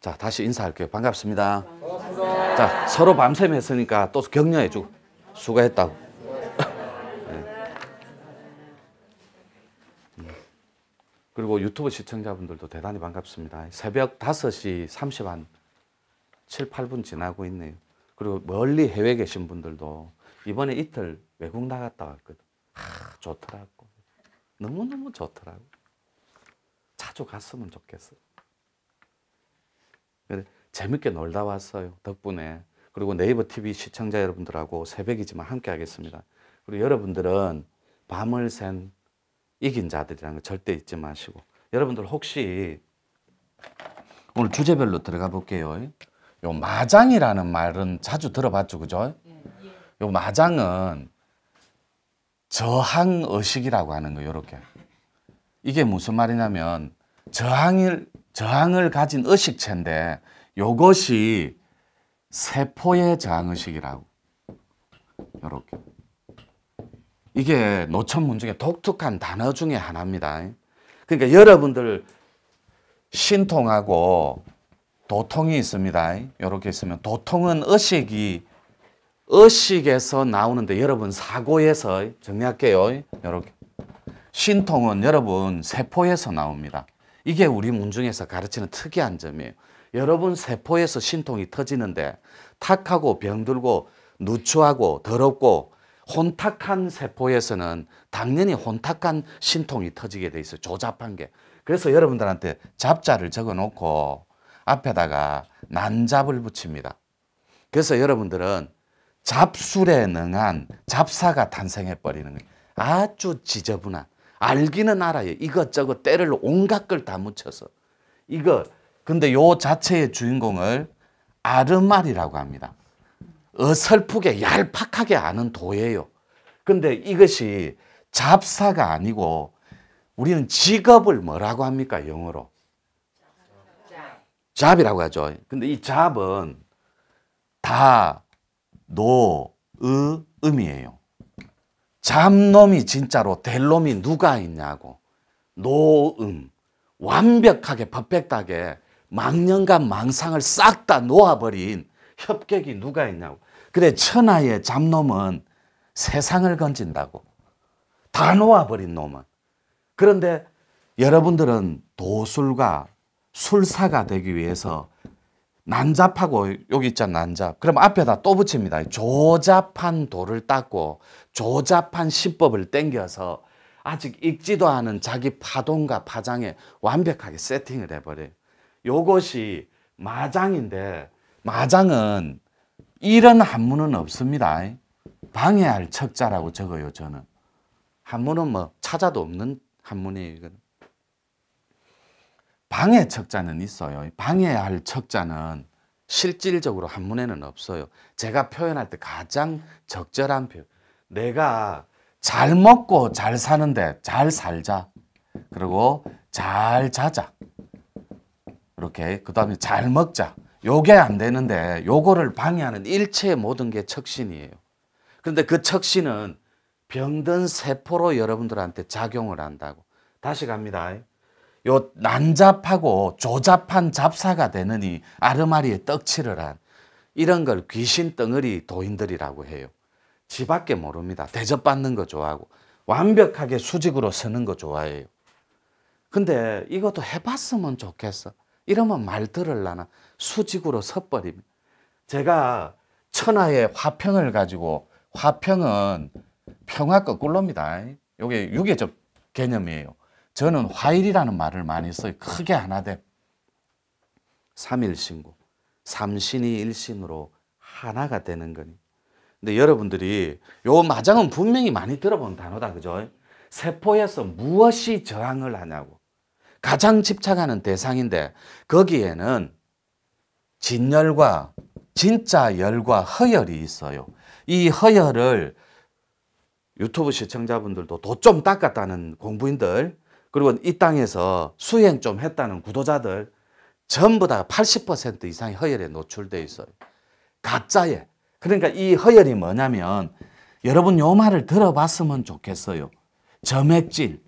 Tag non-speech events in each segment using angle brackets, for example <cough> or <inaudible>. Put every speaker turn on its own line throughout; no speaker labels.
자, 다시 인사할게요. 반갑습니다. 반갑습니다. 자, 서로 밤샘 했으니까 또 격려해 주고 수고했다고. <laughs> 네. 음. 그리고 유튜브 시청자분들도 대단히 반갑습니다. 새벽 5시 30한 7, 8분 지나고 있네요. 그리고 멀리 해외 계신 분들도 이번에 이틀 외국 나갔다 왔거든. 하, 좋더라고. 너무너무 좋더라고. 자주 갔으면 좋겠어. 요 재밌게 놀다 왔어요. 덕분에. 그리고 네이버 TV 시청자 여러분들하고 새벽이지만 함께 하겠습니다. 그리고 여러분들은 밤을 샌 이긴 자들이라는 거 절대 잊지 마시고. 여러분들 혹시 오늘 주제별로 들어가 볼게요. 요 마장이라는 말은 자주 들어봤죠, 그죠? 예, 예. 요 마장은 저항 의식이라고 하는 거 요렇게. 이게 무슨 말이냐면 저항을 저항을 가진 의식체인데 요것이 세포의 저항 의식이라고. 요렇게. 이게 노천문 중에 독특한 단어 중에 하나입니다. 그러니까 여러분들 신통하고 도통이 있습니다. 이렇게 있으면 도통은 의식이 의식에서 나오는데 여러분 사고에서 정리할게요. 이렇게 신통은 여러분 세포에서 나옵니다. 이게 우리 문중에서 가르치는 특이한 점이에요. 여러분 세포에서 신통이 터지는데 탁하고 병들고 누추하고 더럽고 혼탁한 세포에서는 당연히 혼탁한 신통이 터지게 돼 있어요. 조잡한 게. 그래서 여러분들한테 잡자를 적어놓고 앞에다가 난잡을 붙입니다. 그래서 여러분들은 잡술에 능한 잡사가 탄생해 버리는 거예요. 아주 지저분한 알기는 알아요. 이것저것 때를 온갖 걸 다 묻혀서 이거 근데 요 자체의 주인공을 아르말이라고 합니다. 어설프게 얄팍하게 아는 도예요. 근데 이것이 잡사가 아니고 우리는 직업을 뭐라고 합니까 영어로? 잡이라고 하죠. 근데 이 잡은 다 노의 음이에요. 잡놈이 진짜로 될 놈이 누가 있냐고. 노음. 완벽하게 퍼펙트하게 망령과 망상을 싹 다 놓아버린 협객이 누가 있냐고. 그래 천하의 잡놈은 세상을 건진다고. 다 놓아버린 놈은. 그런데 여러분들은 도술과 술사가 되기 위해서 난잡하고 여기 있잖아 난잡 그럼 앞에다 또 붙입니다 조잡한 돌을 닦고 조잡한 시법을 땡겨서 아직 익지도 않은 자기 파동과 파장에 완벽하게 세팅을 해버려요 요것이 마장인데 마장은 이런 한문은 없습니다 방해할 척자라고 적어요 저는 한문은 뭐 찾아도 없는 한문이에요 이거는. 방해 척자는 있어요. 방해할 척자는 실질적으로 한문에는 없어요. 제가 표현할 때 가장 적절한 표현. 내가 잘 먹고 잘 사는데 잘 살자. 그리고 잘 자자. 이렇게 그 다음에 잘 먹자. 요게 안 되는데 요거를 방해하는 일체의 모든 게 척신이에요. 그런데 그 척신은 병든 세포로 여러분들한테 작용을 한다고. 다시 갑니다. 요 난잡하고 조잡한 잡사가 되는 이 아르마리에 떡칠을 한 이런 걸 귀신 덩어리 도인들이라고 해요. 지밖에 모릅니다. 대접받는 거 좋아하고 완벽하게 수직으로 서는 거 좋아해요. 근데 이것도 해봤으면 좋겠어. 이러면 말 들을라나 수직으로 섰버립니 제가 천하의 화평을 가지고 화평은 평화 거꾸로입니다. 이게 유계적 개념이에요. 저는 화일이라는 말을 많이 써요. 크게 하나 돼. 삼일신고. 삼신이 일신으로 하나가 되는 거니. 근데 여러분들이 요 마장은 분명히 많이 들어본 단어다. 그죠? 세포에서 무엇이 저항을 하냐고. 가장 집착하는 대상인데 거기에는 진열과 진짜 열과 허열이 있어요. 이 허열을 유튜브 시청자분들도 도좀 닦았다는 공부인들 그리고 이 땅에서 수행 좀 했다는 구도자들 전부 다 80% 이상이 허열에 노출되어 있어요. 가짜에. 그러니까 이 허열이 뭐냐면 여러분 요 말을 들어봤으면 좋겠어요. 점액질.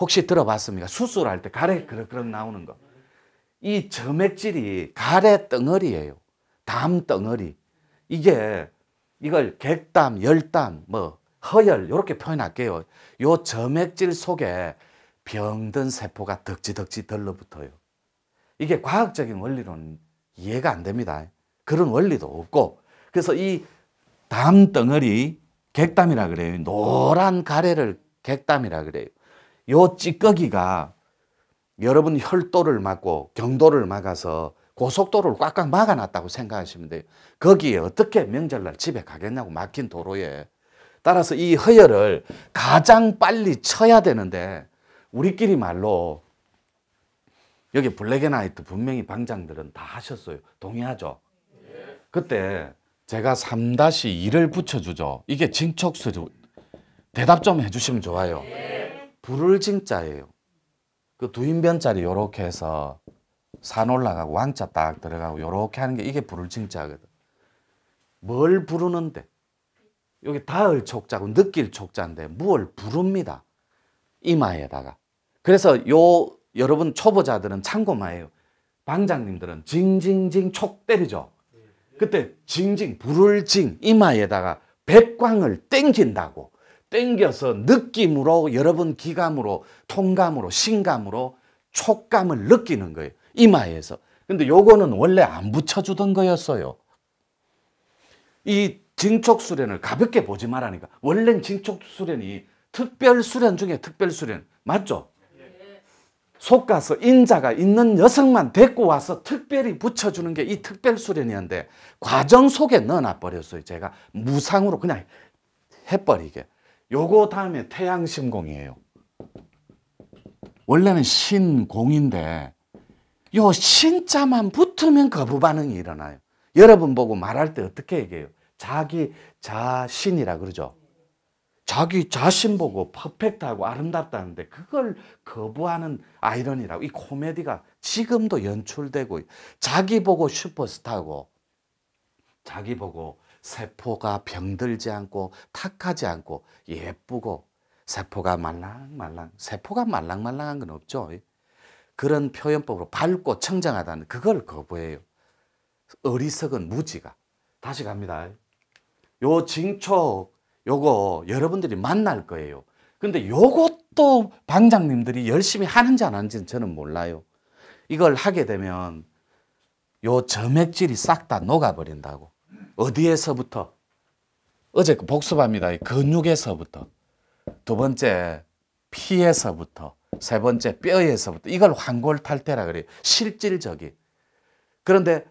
혹시 들어봤습니까? 수술할 때 가래 그럭그럭 나오는 거. 이 점액질이 가래 덩어리예요. 담 덩어리. 이게 이걸 객담, 열담, 뭐 허열 이렇게 표현할게요. 요 점액질 속에 병든 세포가 덕지덕지 들러붙어요. 이게 과학적인 원리로는 이해가 안 됩니다. 그런 원리도 없고 그래서 이 담 덩어리 객담이라 그래요. 노란 가래를 객담이라 그래요. 요 찌꺼기가 여러분 혈도를 막고 경도를 막아서 고속도로를 꽉꽉 막아놨다고 생각하시면 돼요. 거기에 어떻게 명절날 집에 가겠냐고 막힌 도로에. 따라서 이 허혈을 가장 빨리 쳐야 되는데 우리끼리 말로 여기 블랙앤화이트 분명히 방장들은 다 하셨어요. 동의하죠? 그때 제가 3-2를 붙여주죠. 이게 징척수죠. 대답 좀 해주시면 좋아요. 불을 징짜예요그 두인변짜리 요렇게 해서 산 올라가고 왕자 딱 들어가고 요렇게 하는 게 이게 불을 징짜거든뭘 부르는데? 여기 닿을 촉자고 느낄 촉자인데 무얼 부릅니다. 이마에다가. 그래서 요 여러분 초보자들은 참고만해요 방장님들은 징징징 촉 때리죠. 그때 징징 불을 징 이마에다가 백광을 땡긴다고 땡겨서 느낌으로 여러분 기감으로 통감으로 신감으로 촉감을 느끼는 거예요. 이마에서. 근데 요거는 원래 안 붙여주던 거였어요. 이 징촉 수련을 가볍게 보지 말라니까. 원래 징촉 수련이 특별 수련 중에 특별 수련. 맞죠? 속 가서 인자가 있는 여성만 데리고 와서 특별히 붙여주는 게 이 특별 수련이었는데 과정 속에 넣어놔 버렸어요. 제가 무상으로 그냥 해버리게. 요거 다음에 태양신공이에요. 원래는 신공인데 요 신자만 붙으면 거부 반응이 일어나요. 여러분 보고 말할 때 어떻게 얘기해요? 자기 자신이라 그러죠. 자기 자신 보고 퍼펙트하고 아름답다는데 그걸 거부하는 아이러니라고 이 코미디가 지금도 연출되고 자기 보고 슈퍼스타고 자기 보고 세포가 병들지 않고 탁하지 않고 예쁘고 세포가 말랑말랑 세포가 말랑말랑한 건 없죠 그런 표현법으로 밝고 청정하다는 그걸 거부해요 어리석은 무지가 다시 갑니다 요 징초 요거 여러분들이 만날 거예요. 근데 요것도 반장님들이 열심히 하는지 안 하는지는 저는 몰라요. 이걸 하게 되면 요 점액질이 싹 다 녹아버린다고. 어디에서부터? 어제 그 복습합니다. 근육에서부터. 두 번째 피에서부터. 세 번째 뼈에서부터. 이걸 황골탈태라 그래요. 실질적인. 그런데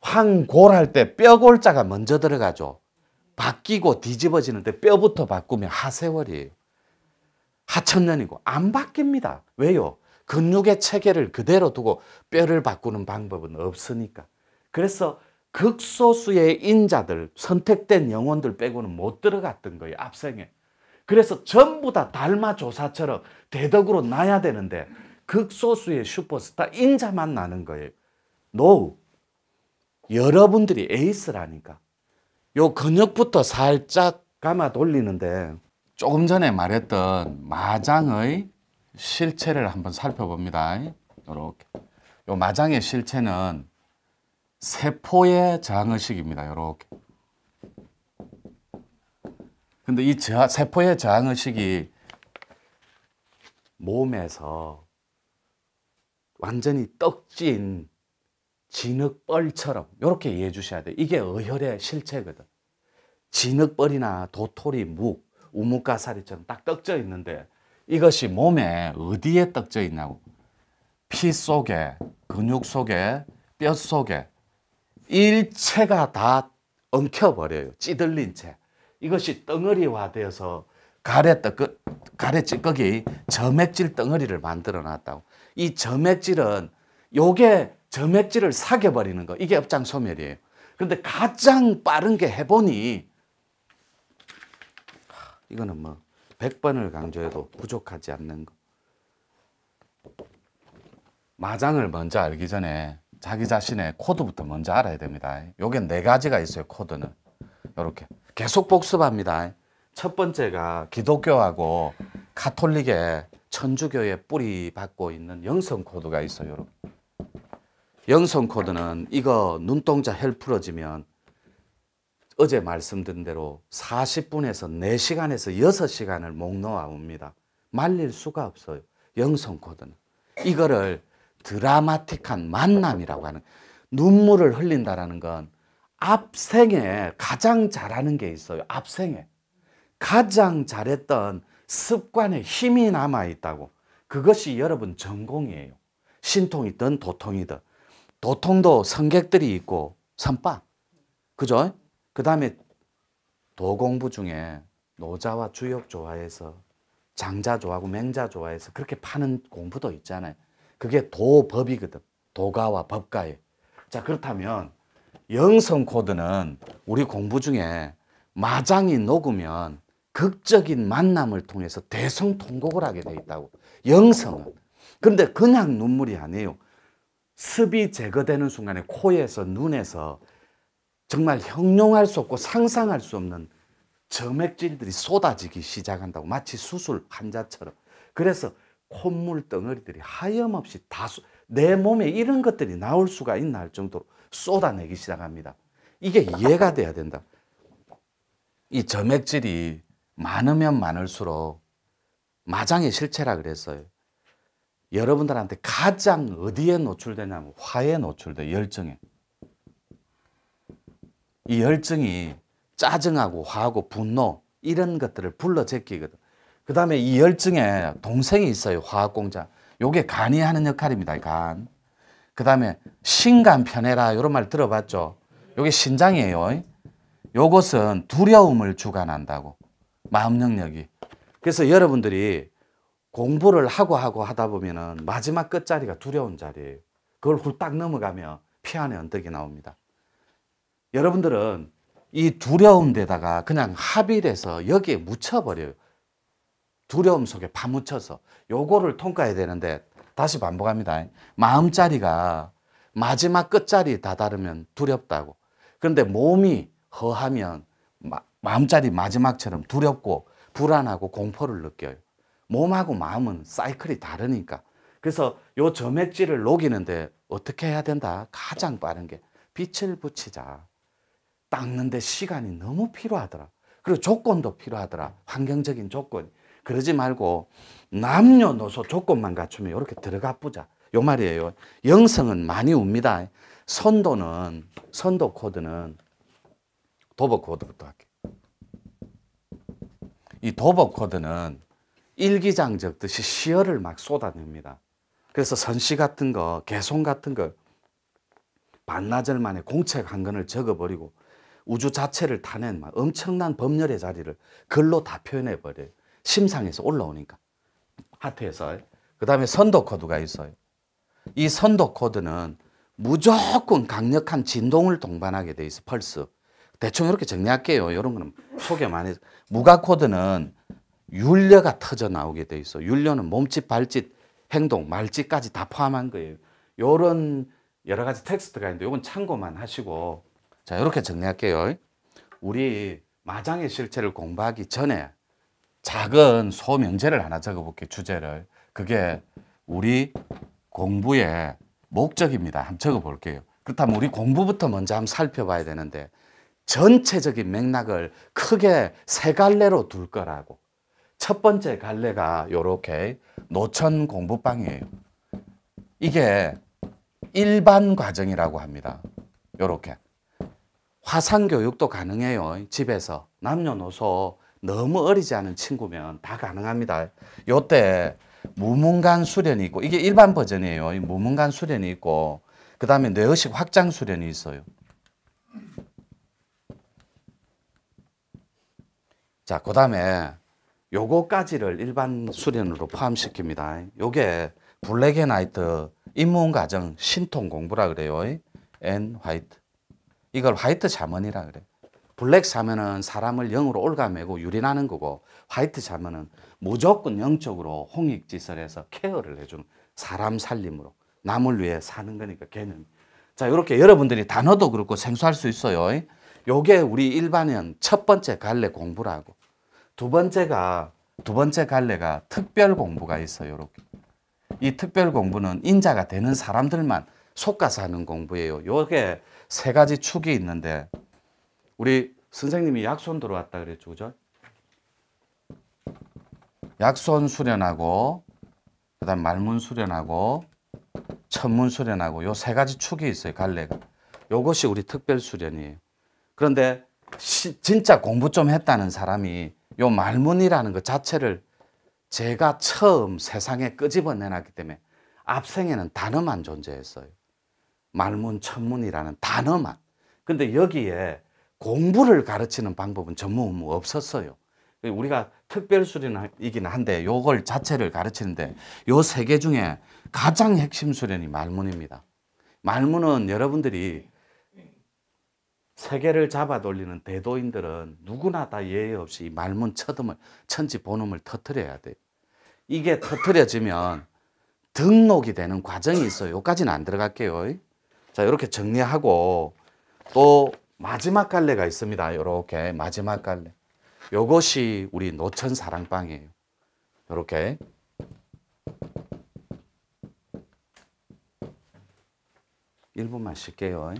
황골할 때 뼈골자가 먼저 들어가죠. 바뀌고 뒤집어지는데 뼈부터 바꾸면 하세월이에요. 하천년이고 안 바뀝니다. 왜요? 근육의 체계를 그대로 두고 뼈를 바꾸는 방법은 없으니까. 그래서 극소수의 인자들, 선택된 영혼들 빼고는 못 들어갔던 거예요. 앞생에. 그래서 전부 다 달마 조사처럼 대덕으로 나야 되는데 극소수의 슈퍼스타 인자만 나는 거예요. 노 n 여러분들이 에이스라니까. 요 근육부터 살짝 감아 돌리는데 조금 전에 말했던 마장의 실체를 한번 살펴봅니다. 이렇게 요 마장의 실체는 세포의 저항의식입니다. 이렇게 근데 이저 세포의 저항의식이 몸에서 완전히 떡진 진흙벌처럼 이렇게 이해해 주셔야 돼 이게 의혈의 실체거든. 진흙벌이나 도토리, 묵, 우뭇가사리처럼 딱 떡져 있는데 이것이 몸에 어디에 떡져 있냐고 피 속에 근육 속에 뼈 속에 일체가 다 엉켜버려요 찌들린 채 이것이 덩어리화 되어서 가래 떡 가래 찌꺼기 점액질 덩어리를 만들어 놨다고 이 점액질은 요게 점액질을 사겨버리는 거 이게 업장 소멸이에요 그런데 가장 빠른 게 해보니 이거는 뭐 100번을 강조해도 부족하지 않는 거. 마장을 먼저 알기 전에 자기 자신의 코드부터 먼저 알아야 됩니다. 요게 네 가지가 있어요, 코드는. 요렇게. 계속 복습합니다. 첫 번째가 기독교하고 가톨릭의 천주교의 뿌리 받고 있는 영성 코드가 있어요, 여러분. 영성 코드는 이거 눈동자 헬 풀어지면 어제 말씀드린 대로 40분에서 4시간에서 6시간을 목 놓아 옵니다. 말릴 수가 없어요. 영성 코드는. 이거를 드라마틱한 만남이라고 하는 눈물을 흘린다라는 건 앞생에 가장 잘하는 게 있어요. 앞생에. 가장 잘했던 습관에 힘이 남아 있다고. 그것이 여러분 전공이에요. 신통이든 도통이든. 도통도 성객들이 있고 선빵. 그죠? 그 다음에 도공부 중에 노자와 주역 좋아해서 장자 좋아하고 맹자 좋아해서 그렇게 파는 공부도 있잖아요. 그게 도법이거든. 도가와 법가에. 자, 그렇다면 영성 코드는 우리 공부 중에 마장이 녹으면 극적인 만남을 통해서 대성통곡을 하게 돼 있다고. 영성은. 그런데 그냥 눈물이 아니에요. 습이 제거되는 순간에 코에서 눈에서 정말 형용할 수 없고 상상할 수 없는 점액질들이 쏟아지기 시작한다고 마치 수술 환자처럼 그래서 콧물 덩어리들이 하염없이 다수 내 몸에 이런 것들이 나올 수가 있나 할 정도로 쏟아내기 시작합니다. 이게 이해가 돼야 된다. 이 점액질이 많으면 많을수록 마장의 실체라 그랬어요. 여러분들한테 가장 어디에 노출되냐면 화에 노출돼 열정에. 이 열정이 짜증하고 화하고 분노 이런 것들을 불러 제끼거든. 그 다음에 이 열정에 동생이 있어요. 화학공장. 요게 간이 하는 역할입니다. 간. 그 다음에 신간 편해라. 이런 말 들어봤죠. 요게 신장이에요. 요것은 두려움을 주관한다고. 마음 능력이 그래서 여러분들이 공부를 하고 하고 하다 보면은 마지막 끝자리가 두려운 자리예요. 그걸 훌딱 넘어가면 피 안에 언덕이 나옵니다. 여러분들은 이 두려움 데다가 그냥 합의해서 여기에 묻혀버려요. 두려움 속에 파묻혀서 요거를 통과해야 되는데 다시 반복합니다. 마음자리가 마지막 끝자리 다다르면 두렵다고. 그런데 몸이 허하면 마, 마음자리 마지막처럼 두렵고 불안하고 공포를 느껴요. 몸하고 마음은 사이클이 다르니까. 그래서 요 점액질을 녹이는데 어떻게 해야 된다? 가장 빠른 게 빛을 붙이자. 닦는데 시간이 너무 필요하더라. 그리고 조건도 필요하더라. 환경적인 조건. 그러지 말고 남녀노소 조건만 갖추면 이렇게 들어가 보자. 요 말이에요. 영성은 많이 웁니다. 선도는 선도 코드는 도보 코드부터 할게. 요이도보 코드는 일기장 적듯이 시어을막 쏟아냅니다. 그래서 선시 같은 거, 개송 같은 거 반나절 만에 공책 한 권을 적어버리고 우주 자체를 타낸 엄청난 법률의 자리를 글로 다 표현해버려요. 심상에서 올라오니까. 하트에서. 그 다음에 선도 코드가 있어요. 이 선도 코드는 무조건 강력한 진동을 동반하게 돼 있어, 펄스. 대충 이렇게 정리할게요. 이런 거는 소개 많이. 무가 코드는 윤례가 터져 나오게 돼 있어. 윤례는 몸짓, 발짓, 행동, 말짓까지 다 포함한 거예요. 요런 여러 가지 텍스트가 있는데 요건 참고만 하시고 자, 이렇게 정리할게요. 우리 마장의 실체를 공부하기 전에 작은 소명제를 하나 적어볼게요. 주제를. 그게 우리 공부의 목적입니다. 한번 적어볼게요. 그렇다면 우리 공부부터 먼저 한번 살펴봐야 되는데 전체적인 맥락을 크게 세 갈래로 둘 거라고. 첫 번째 갈래가 이렇게 노천 공부방이에요. 이게 일반 과정이라고 합니다. 이렇게 화상 교육도 가능해요. 집에서 남녀노소 너무 어리지 않은 친구면 다 가능합니다. 요때 무문간 수련이 있고 이게 일반 버전이에요. 무문간 수련이 있고 그 다음에 뇌의식 확장 수련이 있어요. 자, 그 다음에 요거까지를 일반 수련으로 포함시킵니다. 요게 블랙 앤 화이트 입문과정 신통 공부라 그래요. 앤 화이트. 이걸 화이트 자먼이라 그래. 블랙 자면은 사람을 영으로 올가매고 유린하는 거고 화이트 자면은 무조건 영적으로 홍익지설 해서 케어를 해주는 사람 살림으로 남을 위해 사는 거니까 개는자 이렇게 여러분들이 단어도 그렇고 생소할 수 있어요 요게 우리 일반인 첫 번째 갈래 공부라고 두 번째가 두 번째 갈래가 특별 공부가 있어요 이렇게 이 특별 공부는 인자가 되는 사람들만 속가서 하는 공부예요 요게 세 가지 축이 있는데 우리 선생님이 약손 들어왔다 그랬죠. 그죠? 약손 수련하고 그다음 말문 수련하고 천문 수련하고 요 세 가지 축이 있어요. 갈래가. 요것이 우리 특별 수련이에요. 그런데 시, 진짜 공부 좀 했다는 사람이 요 말문이라는 것 자체를 제가 처음 세상에 끄집어내놨기 때문에 앞생에는 단어만 존재했어요. 말문, 천문이라는 단어만. 근데 여기에 공부를 가르치는 방법은 전무 없었어요. 우리가 특별수련이긴 한데 요걸 자체를 가르치는데 요 세 개 중에 가장 핵심 수련이 말문입니다. 말문은 여러분들이 세계를 잡아 돌리는 대도인들은 누구나 다예의 없이 말문 쳐듬을 천지 본음을 터트려야 돼요. 이게 터트려지면 등록이 되는 과정이 있어요. 여기까지는 안 들어갈게요. 자, 이렇게 정리하고 또 마지막 갈래가 있습니다. 이렇게 마지막 갈래. 요것이 우리 노천 사랑방이에요. 이렇게 일분만 쉴게요.